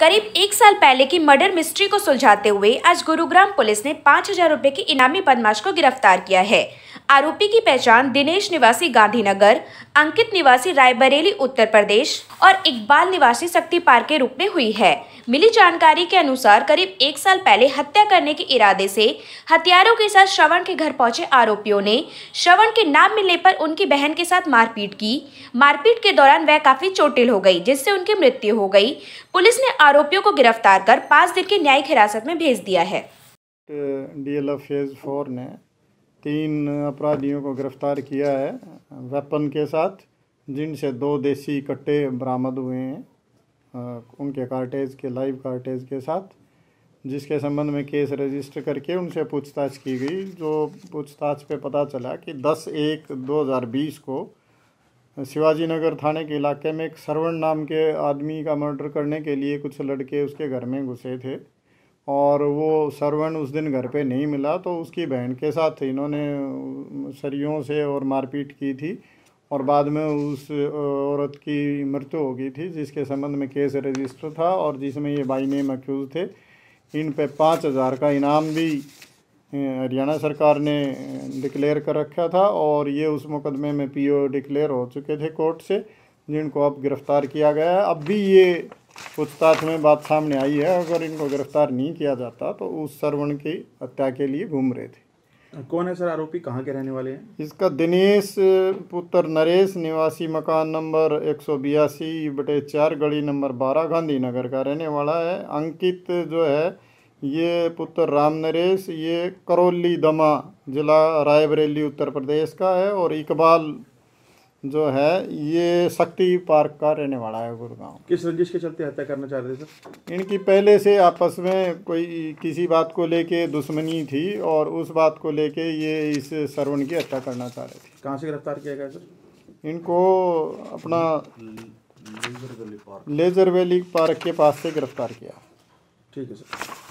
करीब एक साल पहले की मर्डर मिस्ट्री को सुलझाते हुए आज गुरुग्राम पुलिस ने पाँच हजार रुपये के इनामी बदमाश को गिरफ्तार किया है आरोपी की पहचान दिनेश निवासी गांधीनगर अंकित निवासी रायबरेली उत्तर प्रदेश और इकबाल निवासी शक्ति पार्क के रूप में हुई है मिली जानकारी के अनुसार करीब एक साल पहले हत्या करने के इरादे से हथियारों के साथ श्रवण के घर पहुंचे आरोपियों ने श्रवण के नाम मिलने पर उनकी बहन के साथ मारपीट की मारपीट के दौरान वह काफी चोटिल हो गई जिससे उनकी मृत्यु हो गई पुलिस ने आरोपियों को गिरफ्तार कर पाँच दिन की न्यायिक हिरासत में भेज दिया है फेज फोर ने तीन अपराधियों को गिरफ्तार किया है वेपन के साथ जिनसे दो देसी कट्टे बरामद हुए हैं उनके कार्टेज के लाइव कार्टेज के साथ जिसके संबंध में केस रजिस्टर करके उनसे पूछताछ की गई जो पूछताछ पे पता चला कि 10 एक 2020 को शिवाजी नगर थाने के इलाके में एक सरवण नाम के आदमी का मर्डर करने के लिए कुछ लड़के उसके घर में घुसे थे और वो सर्वेंट उस दिन घर पे नहीं मिला तो उसकी बहन के साथ इन्होंने सरियों से और मारपीट की थी और बाद में उस औरत की मृत्यु हो गई थी जिसके संबंध में केस रजिस्टर था और जिसमें ये बाई नेम अक्यूज़ थे इन पे पाँच हज़ार का इनाम भी हरियाणा सरकार ने डिक्लेयर कर रखा था और ये उस मुकदमे में पीओ डिक्लेयर हो चुके थे कोर्ट से जिनको अब गिरफ़्तार किया गया है अब भी ये पूछताछ में बात सामने आई है अगर इनको गिरफ्तार नहीं किया जाता तो उस सरवण की हत्या के लिए घूम रहे थे कौन है सर आरोपी कहाँ के रहने वाले हैं इसका दिनेश पुत्र नरेश निवासी मकान नंबर एक सौ बयासी बटे चार गली नंबर बारह गांधीनगर का रहने वाला है अंकित जो है ये पुत्र राम नरेश ये करौली दमा जिला रायबरेली उत्तर प्रदेश का है और इकबाल जो है ये शक्ति पार्क का रहने वाला है गुड़गांव किस रंजिश के चलते हत्या करना चाह रहे थे सर इनकी पहले से आपस में कोई किसी बात को लेके दुश्मनी थी और उस बात को लेके ये इस सरवण की हत्या करना चाह रहे थे कहाँ से गिरफ्तार किया गया सर इनको अपना लेजर वैली पार्क के पास से गिरफ्तार किया ठीक है सर